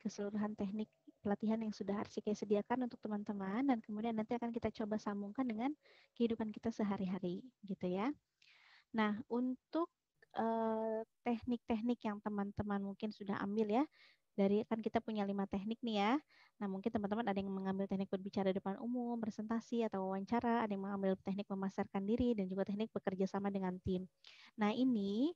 keseluruhan teknik pelatihan yang sudah Arsike sediakan untuk teman-teman dan kemudian nanti akan kita coba sambungkan dengan kehidupan kita sehari-hari gitu ya. Nah, untuk eh, teknik-teknik eh, yang teman-teman mungkin sudah ambil ya dari kan kita punya lima teknik nih ya. Nah mungkin teman-teman ada yang mengambil teknik berbicara depan umum, presentasi atau wawancara, ada yang mengambil teknik memasarkan diri dan juga teknik bekerja sama dengan tim. Nah ini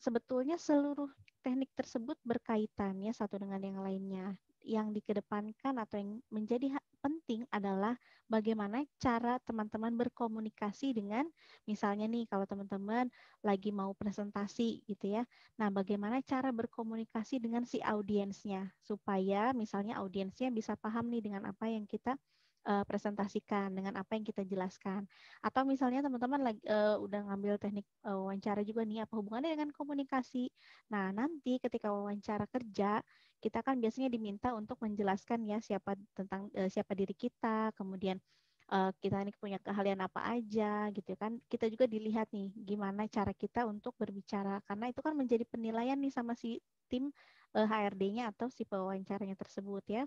sebetulnya seluruh teknik tersebut berkaitan satu dengan yang lainnya. Yang dikedepankan atau yang menjadi penting adalah bagaimana cara teman-teman berkomunikasi dengan misalnya nih kalau teman-teman lagi mau presentasi gitu ya. Nah, bagaimana cara berkomunikasi dengan si audiensnya supaya misalnya audiensnya bisa paham nih dengan apa yang kita uh, presentasikan dengan apa yang kita jelaskan. Atau misalnya teman-teman uh, udah ngambil teknik uh, wawancara juga nih apa hubungannya dengan komunikasi. Nah, nanti ketika wawancara kerja kita kan biasanya diminta untuk menjelaskan ya siapa tentang uh, siapa diri kita, kemudian uh, kita ini punya keahlian apa aja gitu kan kita juga dilihat nih gimana cara kita untuk berbicara karena itu kan menjadi penilaian nih sama si tim HRD-nya atau si pewawancaranya tersebut ya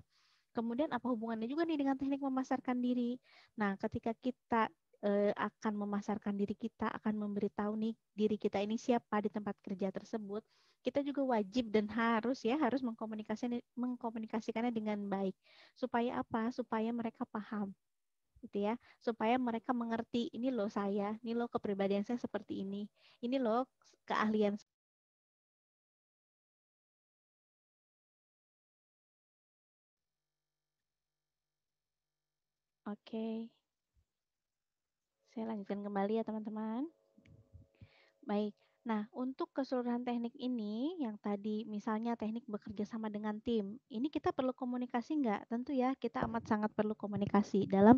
Kemudian apa hubungannya juga nih dengan teknik memasarkan diri? Nah, ketika kita eh, akan memasarkan diri kita, akan memberitahu nih diri kita ini siapa di tempat kerja tersebut, kita juga wajib dan harus ya harus mengkomunikasikan mengkomunikasikannya dengan baik. Supaya apa? Supaya mereka paham gitu ya supaya mereka mengerti ini loh saya ini loh kepribadian saya seperti ini ini loh keahlian Oke. Saya lanjutkan kembali ya teman-teman. Baik. Nah, untuk keseluruhan teknik ini, yang tadi misalnya teknik bekerja sama dengan tim, ini kita perlu komunikasi enggak? Tentu ya, kita amat sangat perlu komunikasi dalam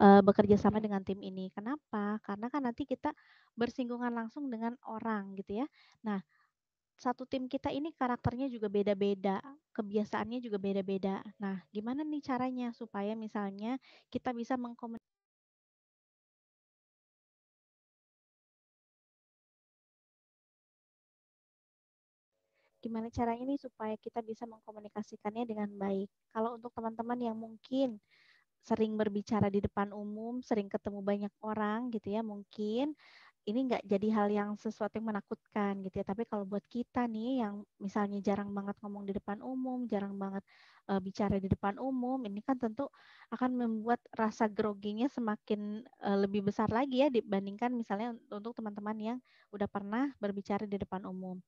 uh, bekerja sama dengan tim ini. Kenapa? Karena kan nanti kita bersinggungan langsung dengan orang gitu ya. Nah, satu tim kita ini karakternya juga beda-beda, kebiasaannya juga beda-beda. Nah, gimana nih caranya supaya misalnya kita bisa mengkomunikasi gimana caranya nih supaya kita bisa mengkomunikasikannya dengan baik. Kalau untuk teman-teman yang mungkin sering berbicara di depan umum, sering ketemu banyak orang gitu ya, mungkin ini nggak jadi hal yang sesuatu yang menakutkan gitu ya. Tapi kalau buat kita nih yang misalnya jarang banget ngomong di depan umum, jarang banget uh, bicara di depan umum, ini kan tentu akan membuat rasa groginya semakin uh, lebih besar lagi ya dibandingkan misalnya untuk teman-teman yang udah pernah berbicara di depan umum.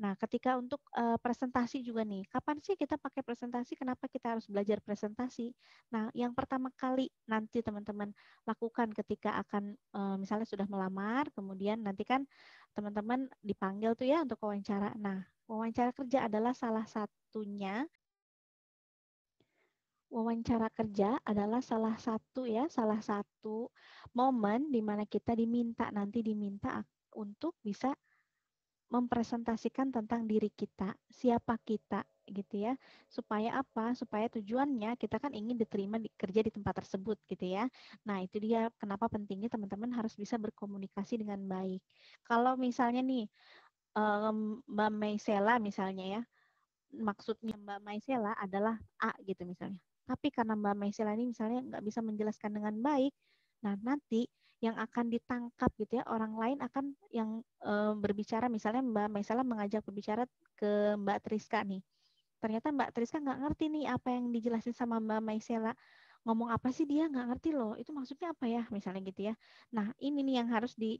Nah, ketika untuk uh, presentasi juga nih, kapan sih kita pakai presentasi? Kenapa kita harus belajar presentasi? Nah, yang pertama kali nanti teman-teman lakukan ketika akan uh, misalnya sudah melamar, kemudian nanti kan teman-teman dipanggil tuh ya untuk wawancara. Nah, wawancara kerja adalah salah satunya wawancara kerja adalah salah satu ya, salah satu momen di mana kita diminta nanti diminta untuk bisa mempresentasikan tentang diri kita, siapa kita gitu ya. Supaya apa? Supaya tujuannya kita kan ingin diterima di, kerja di tempat tersebut gitu ya. Nah, itu dia kenapa pentingnya teman-teman harus bisa berkomunikasi dengan baik. Kalau misalnya nih um, Mbak Maisela misalnya ya, maksudnya Mbak Maisela adalah A gitu misalnya. Tapi karena Mbak Maisela ini misalnya nggak bisa menjelaskan dengan baik, nah nanti yang akan ditangkap gitu ya orang lain akan yang e, berbicara misalnya Mbak misalnya mengajak berbicara ke Mbak Triska nih ternyata Mbak Triska nggak ngerti nih apa yang dijelasin sama Mbak Maisela ngomong apa sih dia nggak ngerti loh itu maksudnya apa ya misalnya gitu ya nah ini nih yang harus di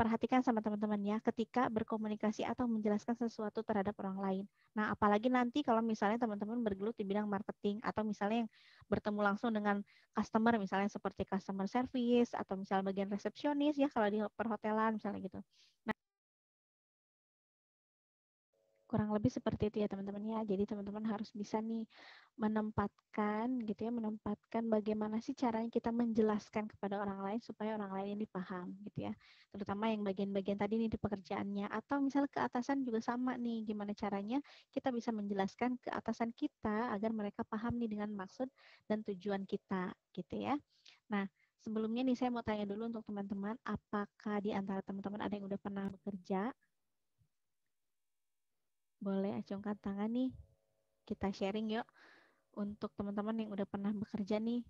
perhatikan sama teman-teman ya ketika berkomunikasi atau menjelaskan sesuatu terhadap orang lain. Nah, apalagi nanti kalau misalnya teman-teman bergelut di bidang marketing atau misalnya yang bertemu langsung dengan customer misalnya seperti customer service atau misalnya bagian resepsionis ya kalau di perhotelan misalnya gitu. Nah, kurang lebih seperti itu ya teman-teman ya. Jadi teman-teman harus bisa nih menempatkan gitu ya, menempatkan bagaimana sih caranya kita menjelaskan kepada orang lain supaya orang lain ini paham gitu ya. Terutama yang bagian-bagian tadi nih di pekerjaannya atau misal ke atasan juga sama nih gimana caranya kita bisa menjelaskan ke atasan kita agar mereka paham nih dengan maksud dan tujuan kita gitu ya. Nah, sebelumnya nih saya mau tanya dulu untuk teman-teman apakah di antara teman-teman ada yang udah pernah bekerja boleh acungkan tangan nih. Kita sharing yuk untuk teman-teman yang udah pernah bekerja nih.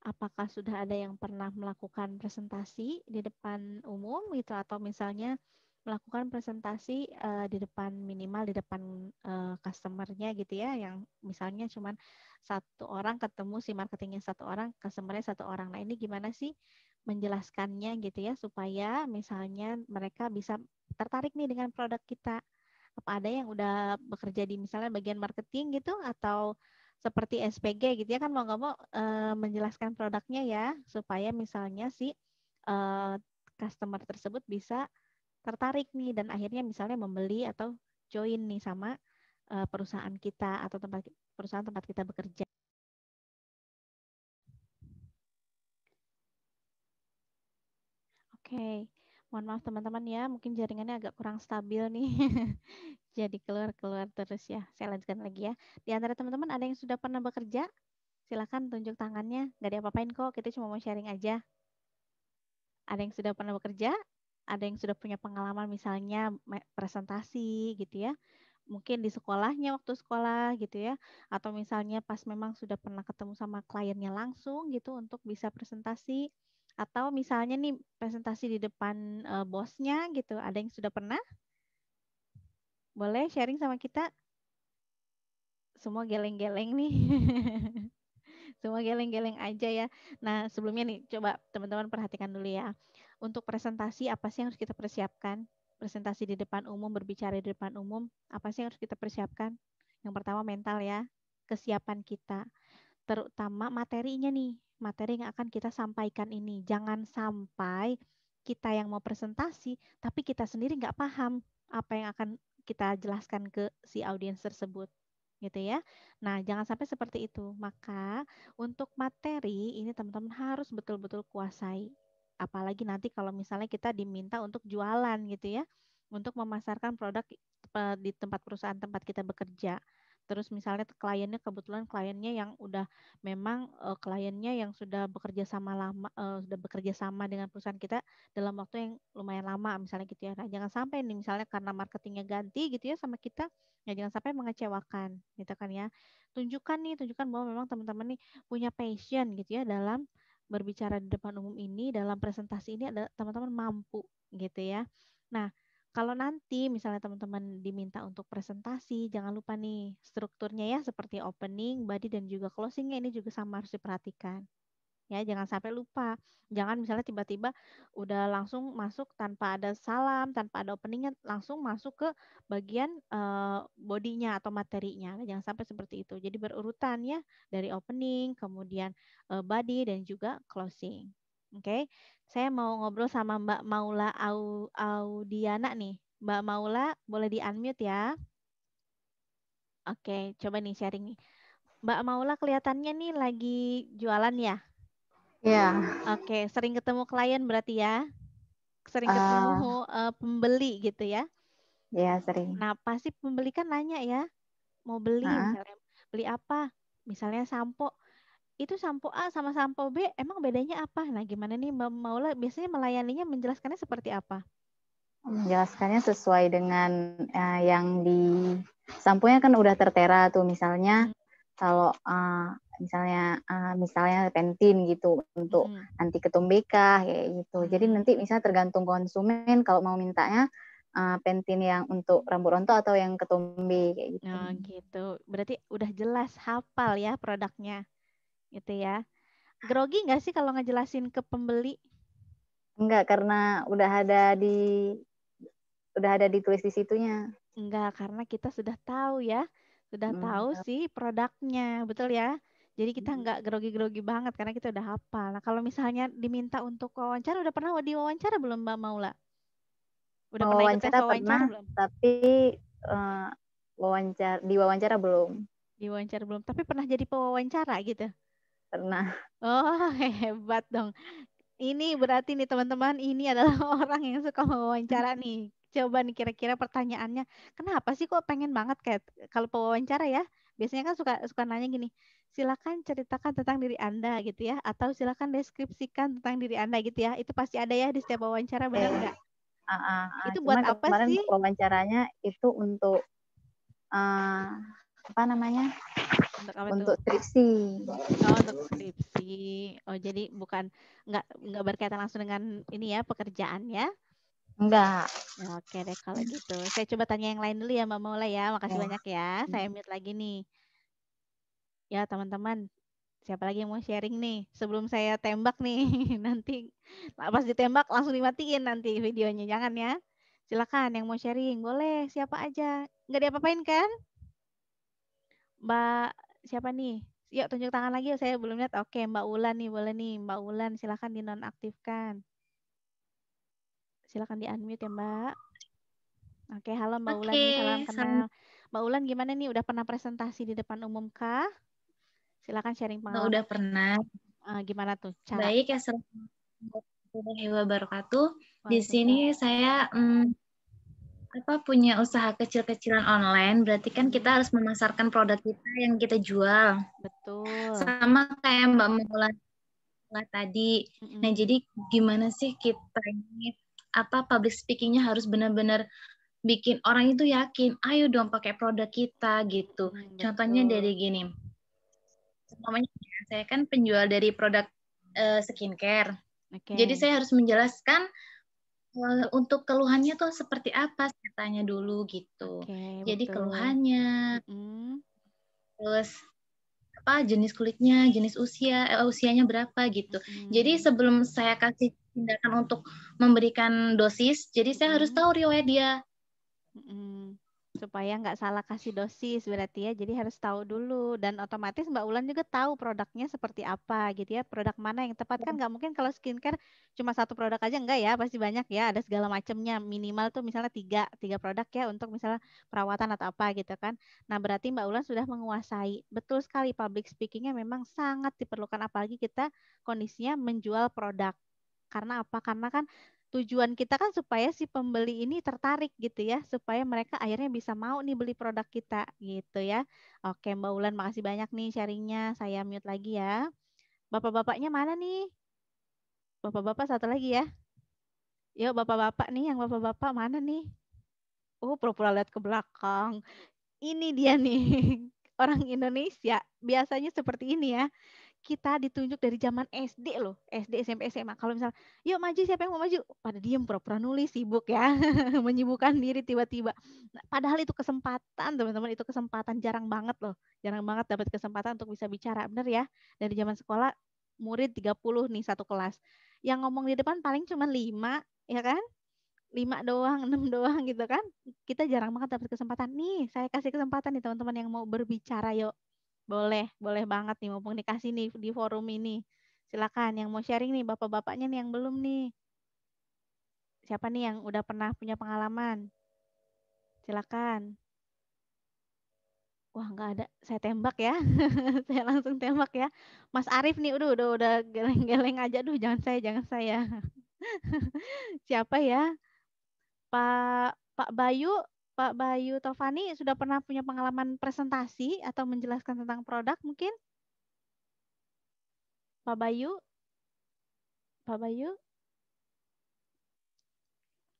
Apakah sudah ada yang pernah melakukan presentasi di depan umum gitu atau misalnya melakukan presentasi uh, di depan minimal di depan uh, customernya gitu ya yang misalnya cuman satu orang ketemu si marketingnya satu orang customernya satu orang nah ini gimana sih menjelaskannya gitu ya supaya misalnya mereka bisa tertarik nih dengan produk kita apa ada yang udah bekerja di misalnya bagian marketing gitu atau seperti SPG gitu ya kan mau nggak mau e, menjelaskan produknya ya supaya misalnya si e, customer tersebut bisa tertarik nih dan akhirnya misalnya membeli atau join nih sama e, perusahaan kita atau tempat perusahaan tempat kita bekerja. Oke. Okay mohon maaf teman-teman ya, mungkin jaringannya agak kurang stabil nih. Jadi keluar-keluar terus ya. Saya lanjutkan lagi ya. Di antara teman-teman ada yang sudah pernah bekerja? Silahkan tunjuk tangannya. Gak apa apain kok, kita cuma mau sharing aja. Ada yang sudah pernah bekerja? Ada yang sudah punya pengalaman misalnya presentasi gitu ya. Mungkin di sekolahnya waktu sekolah gitu ya. Atau misalnya pas memang sudah pernah ketemu sama kliennya langsung gitu untuk bisa presentasi atau misalnya nih presentasi di depan uh, bosnya gitu, ada yang sudah pernah? Boleh sharing sama kita? Semua geleng-geleng nih. Semua geleng-geleng aja ya. Nah, sebelumnya nih coba teman-teman perhatikan dulu ya. Untuk presentasi apa sih yang harus kita persiapkan? Presentasi di depan umum, berbicara di depan umum, apa sih yang harus kita persiapkan? Yang pertama mental ya, kesiapan kita terutama materinya nih materi yang akan kita sampaikan ini. Jangan sampai kita yang mau presentasi, tapi kita sendiri nggak paham apa yang akan kita jelaskan ke si audiens tersebut gitu ya. Nah, jangan sampai seperti itu. Maka untuk materi ini teman-teman harus betul-betul kuasai. Apalagi nanti kalau misalnya kita diminta untuk jualan gitu ya, untuk memasarkan produk eh, di tempat perusahaan tempat kita bekerja terus misalnya kliennya kebetulan kliennya yang udah memang uh, kliennya yang sudah bekerja sama lama uh, sudah bekerja sama dengan perusahaan kita dalam waktu yang lumayan lama misalnya gitu ya. Nah, jangan sampai nih misalnya karena marketingnya ganti gitu ya sama kita, ya jangan sampai mengecewakan gitu kan ya. Tunjukkan nih, tunjukkan bahwa memang teman-teman nih punya passion gitu ya dalam berbicara di depan umum ini dalam presentasi ini ada teman-teman mampu gitu ya. Nah, kalau nanti misalnya teman-teman diminta untuk presentasi, jangan lupa nih strukturnya ya seperti opening, body dan juga closingnya ini juga sama harus diperhatikan. Ya, jangan sampai lupa. Jangan misalnya tiba-tiba udah langsung masuk tanpa ada salam, tanpa ada openingnya, langsung masuk ke bagian uh, eh, bodinya atau materinya. Jangan sampai seperti itu. Jadi berurutan ya dari opening, kemudian uh, body dan juga closing. Oke, okay? saya mau ngobrol sama Mbak Maula Au Audiana nih. Mbak Maula, boleh di unmute ya? Oke, okay, coba nih sharing nih. Mbak Maula kelihatannya nih lagi jualan ya? Iya. Yeah. Oke, okay, sering ketemu klien berarti ya? Sering ketemu uh, uh, pembeli gitu ya? Iya, yeah, sering. Nah, pasti pembeli kan nanya ya, mau beli uh ah. -huh. misalnya, beli apa? Misalnya sampo itu sampo A sama sampo B emang bedanya apa? Nah, gimana nih Mbak Maula biasanya melayaninya menjelaskannya seperti apa? Menjelaskannya sesuai dengan uh, yang di sampo-nya kan udah tertera tuh misalnya hmm. kalau uh, misalnya uh, misalnya pentin gitu untuk hmm. anti kah? kayak gitu. Jadi hmm. nanti misalnya tergantung konsumen kalau mau mintanya uh, pentin yang untuk rambut rontok atau yang ketombe kayak gitu. Oh, gitu. Berarti udah jelas hafal ya produknya gitu ya. Grogi nggak sih kalau ngejelasin ke pembeli? Enggak, karena udah ada di udah ada ditulis di situnya. Enggak, karena kita sudah tahu ya. Sudah hmm. tahu ya. sih produknya, betul ya? Jadi kita hmm. nggak grogi-grogi banget karena kita udah hafal. Nah, kalau misalnya diminta untuk wawancara, udah pernah diwawancara belum Mbak Maula? Udah wawancara pernah ikut wawancara pernah, belum? Tapi uh, eh, wawancara di wawancara belum. Di wawancara belum, tapi pernah jadi pewawancara gitu pernah. Oh, hebat dong. Ini berarti nih teman-teman, ini adalah orang yang suka wawancara nih. Coba nih kira-kira pertanyaannya, kenapa sih kok pengen banget kayak kalau pewawancara ya? Biasanya kan suka suka nanya gini, silakan ceritakan tentang diri Anda gitu ya atau silakan deskripsikan tentang diri Anda gitu ya. Itu pasti ada ya di setiap wawancara iya, benar enggak? Iya. uh, ah, uh, ah, uh, ah. itu buat apa sih? wawancaranya itu untuk uh, apa namanya? Untuk apa Untuk tuh? skripsi. Oh, untuk skripsi. Oh, jadi bukan nggak nggak berkaitan langsung dengan ini ya pekerjaannya. Enggak. Oke deh kalau gitu. Saya coba tanya yang lain dulu ya Mbak Maula ya. Makasih ya. banyak ya. Hmm. Saya mute lagi nih. Ya teman-teman. Siapa lagi yang mau sharing nih? Sebelum saya tembak nih nanti. Pas ditembak langsung dimatiin nanti videonya. Jangan ya. Silakan yang mau sharing. Boleh siapa aja. Nggak diapa-apain kan? Mbak siapa nih? Yuk tunjuk tangan lagi, saya belum lihat. Oke, Mbak Ulan nih, boleh nih. Mbak Ulan, silakan dinonaktifkan. silakan di-unmute ya, Mbak. Oke, halo Mbak Oke, Ulan. Salam kenal. Mbak Ulan gimana nih? Udah pernah presentasi di depan umum kah? silakan sharing oh, pengalaman. Udah pernah. Eh, gimana tuh? Cara? Baik, ya. Assalamualaikum warahmatullahi wabarakatuh. Di sini saya mm, apa punya usaha kecil-kecilan online berarti kan kita harus memasarkan produk kita yang kita jual. Betul. Sama kayak Mbak mengulas tadi. Mm-hmm. Nah, jadi gimana sih kita ini apa public speakingnya harus benar-benar bikin orang itu yakin, ayo dong pakai produk kita gitu. Mm, Contohnya dari gini. Namanya saya kan penjual dari produk uh, skincare. Okay. Jadi saya harus menjelaskan Eh, untuk keluhannya tuh seperti apa Saya Tanya dulu gitu. Okay, Jadi betul. keluhannya, mm. terus apa jenis kulitnya, jenis usia, eh, usianya berapa gitu. Mm. Jadi sebelum saya kasih tindakan untuk memberikan dosis, jadi saya mm. harus tahu riwayat dia supaya nggak salah kasih dosis berarti ya. Jadi harus tahu dulu dan otomatis Mbak Ulan juga tahu produknya seperti apa gitu ya. Produk mana yang tepat kan nggak mungkin kalau skincare cuma satu produk aja enggak ya, pasti banyak ya. Ada segala macamnya. Minimal tuh misalnya tiga tiga produk ya untuk misalnya perawatan atau apa gitu kan. Nah berarti Mbak Ulan sudah menguasai. Betul sekali public speakingnya memang sangat diperlukan apalagi kita kondisinya menjual produk. Karena apa? Karena kan tujuan kita kan supaya si pembeli ini tertarik gitu ya, supaya mereka akhirnya bisa mau nih beli produk kita gitu ya. Oke Mbak Ulan, makasih banyak nih sharingnya. Saya mute lagi ya. Bapak-bapaknya mana nih? Bapak-bapak satu lagi ya. Yuk bapak-bapak nih, yang bapak-bapak mana nih? Oh, pura-pura lihat ke belakang. Ini dia nih, orang Indonesia. Biasanya seperti ini ya kita ditunjuk dari zaman SD loh, SD, SMP, SMA. Kalau misalnya yuk maju siapa yang mau maju? Pada diem, pura-pura nulis, sibuk ya, menyibukkan diri tiba-tiba. Nah, padahal itu kesempatan, teman-teman, itu kesempatan jarang banget loh. Jarang banget dapat kesempatan untuk bisa bicara, bener ya. Dari zaman sekolah, murid 30 nih satu kelas. Yang ngomong di depan paling cuma lima ya kan? lima doang, enam doang gitu kan. Kita jarang banget dapat kesempatan. Nih, saya kasih kesempatan nih teman-teman yang mau berbicara, yuk boleh, boleh banget nih mumpung dikasih nih di forum ini. Silakan yang mau sharing nih bapak-bapaknya nih yang belum nih. Siapa nih yang udah pernah punya pengalaman? Silakan. Wah nggak ada, saya tembak ya, saya langsung tembak ya. Mas Arif nih, udah udah udah geleng-geleng aja, duh jangan saya, jangan saya. Siapa ya? Pak Pak Bayu Pak Bayu Tovani sudah pernah punya pengalaman presentasi atau menjelaskan tentang produk mungkin? Pak Bayu? Pak Bayu?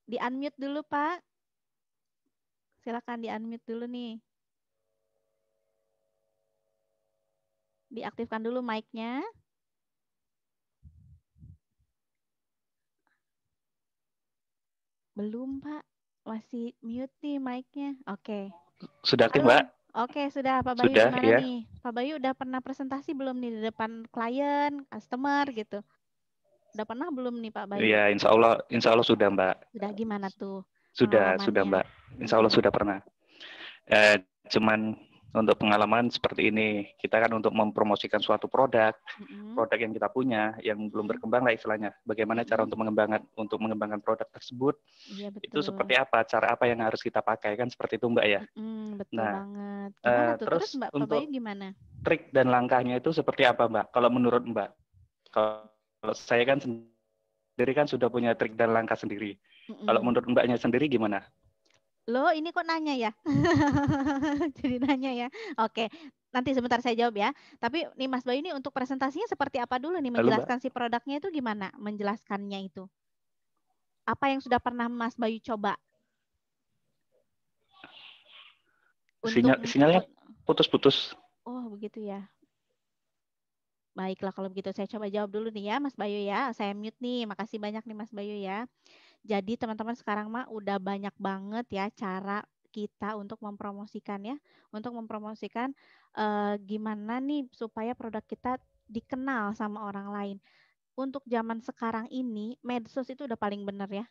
Di unmute dulu, Pak. Silakan di unmute dulu nih. Diaktifkan dulu mic-nya. Belum, Pak masih mute nih mic-nya. Oke. Okay. Sudah aktif, Mbak. Oke, sudah Pak Bayu sudah, gimana ya. nih? Pak Bayu udah pernah presentasi belum nih di depan klien, customer gitu? Udah pernah belum nih Pak Bayu? Iya, insya Allah, insya Allah sudah Mbak. Sudah gimana tuh? Sudah, sudah Mbak. Insya Allah sudah pernah. Eh, cuman untuk pengalaman seperti ini kita kan untuk mempromosikan suatu produk mm-hmm. produk yang kita punya yang belum berkembang lah istilahnya bagaimana cara untuk mengembangkan untuk mengembangkan produk tersebut ya, betul. itu seperti apa cara apa yang harus kita pakai kan seperti itu mbak ya mm-hmm, betul nah banget. uh, terus, terus mbak untuk gimana trik dan langkahnya itu seperti apa mbak kalau menurut mbak kalau saya kan sendiri kan sudah punya trik dan langkah sendiri mm-hmm. kalau menurut mbaknya sendiri gimana lo ini kok nanya ya? Jadi nanya ya. Oke, nanti sebentar saya jawab ya. Tapi nih Mas Bayu ini untuk presentasinya seperti apa dulu nih menjelaskan Halo, si produknya itu gimana? Menjelaskannya itu. Apa yang sudah pernah Mas Bayu coba? Untuk... sinyalnya putus-putus. Oh, begitu ya. Baiklah kalau begitu saya coba jawab dulu nih ya Mas Bayu ya. Saya mute nih. Makasih banyak nih Mas Bayu ya. Jadi teman-teman sekarang mah udah banyak banget ya cara kita untuk mempromosikan ya, untuk mempromosikan eh, gimana nih supaya produk kita dikenal sama orang lain. Untuk zaman sekarang ini, medsos itu udah paling benar ya.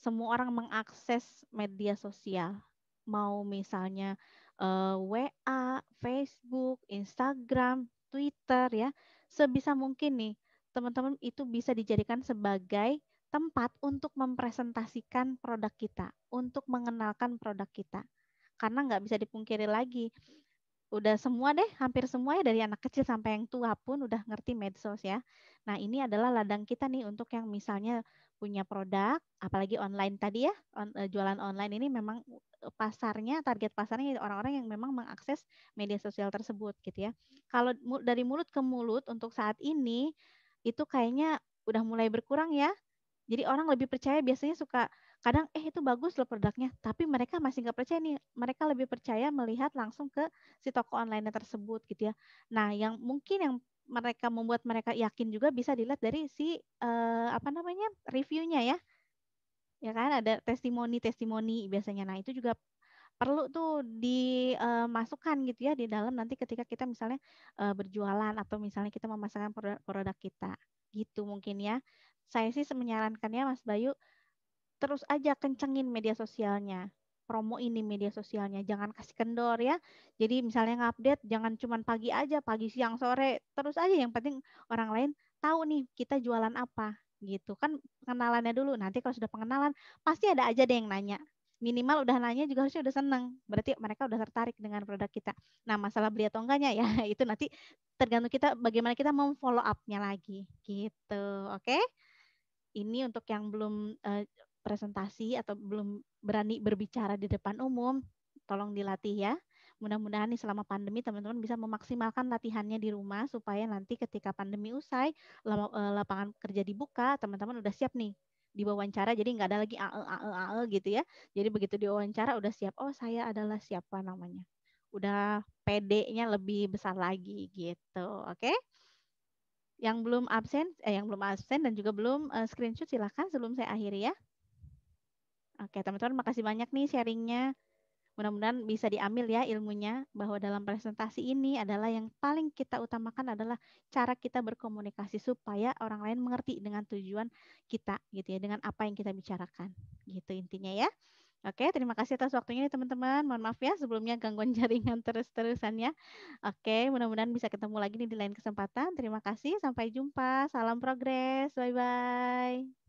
Semua orang mengakses media sosial. Mau misalnya eh, WA, Facebook, Instagram, Twitter ya. Sebisa mungkin nih, teman-teman itu bisa dijadikan sebagai tempat untuk mempresentasikan produk kita, untuk mengenalkan produk kita. Karena nggak bisa dipungkiri lagi, udah semua deh, hampir semua ya dari anak kecil sampai yang tua pun udah ngerti medsos ya. Nah ini adalah ladang kita nih untuk yang misalnya punya produk, apalagi online tadi ya, on, eh, jualan online ini memang eh, pasarnya, target pasarnya orang-orang yang memang mengakses media sosial tersebut gitu ya. Kalau dari mulut ke mulut untuk saat ini itu kayaknya udah mulai berkurang ya jadi orang lebih percaya biasanya suka kadang eh itu bagus loh produknya, tapi mereka masih nggak percaya nih. Mereka lebih percaya melihat langsung ke si toko online tersebut gitu ya. Nah, yang mungkin yang mereka membuat mereka yakin juga bisa dilihat dari si uh, apa namanya reviewnya ya. Ya kan ada testimoni-testimoni biasanya. Nah, itu juga perlu tuh dimasukkan eh, gitu ya di dalam nanti ketika kita misalnya uh, berjualan atau misalnya kita memasarkan produk, produk kita gitu mungkin ya saya sih menyarankannya Mas Bayu terus aja kencengin media sosialnya promo ini media sosialnya jangan kasih kendor ya jadi misalnya ngupdate jangan cuma pagi aja pagi siang sore terus aja yang penting orang lain tahu nih kita jualan apa gitu kan pengenalannya dulu nanti kalau sudah pengenalan pasti ada aja deh yang nanya minimal udah nanya juga harusnya udah seneng berarti mereka udah tertarik dengan produk kita nah masalah beli atau enggaknya ya itu nanti tergantung kita bagaimana kita mau follow upnya lagi gitu oke okay? ini untuk yang belum uh, presentasi atau belum berani berbicara di depan umum, tolong dilatih ya. Mudah-mudahan nih selama pandemi teman-teman bisa memaksimalkan latihannya di rumah supaya nanti ketika pandemi usai, eh, lapangan kerja dibuka, teman-teman udah siap nih diwawancara jadi nggak ada lagi ae ae ae gitu ya jadi begitu diwawancara udah siap oh saya adalah siapa namanya udah PD-nya lebih besar lagi gitu oke okay? Yang belum absen, eh, yang belum absen dan juga belum uh, screenshot silahkan sebelum saya akhiri ya. Oke teman-teman, makasih banyak nih sharingnya. Mudah-mudahan bisa diambil ya ilmunya bahwa dalam presentasi ini adalah yang paling kita utamakan adalah cara kita berkomunikasi supaya orang lain mengerti dengan tujuan kita gitu ya, dengan apa yang kita bicarakan. Gitu intinya ya. Oke, terima kasih atas waktunya nih teman-teman. Mohon maaf ya sebelumnya gangguan jaringan terus-terusannya. Oke, mudah-mudahan bisa ketemu lagi nih di lain kesempatan. Terima kasih, sampai jumpa. Salam progres. Bye-bye.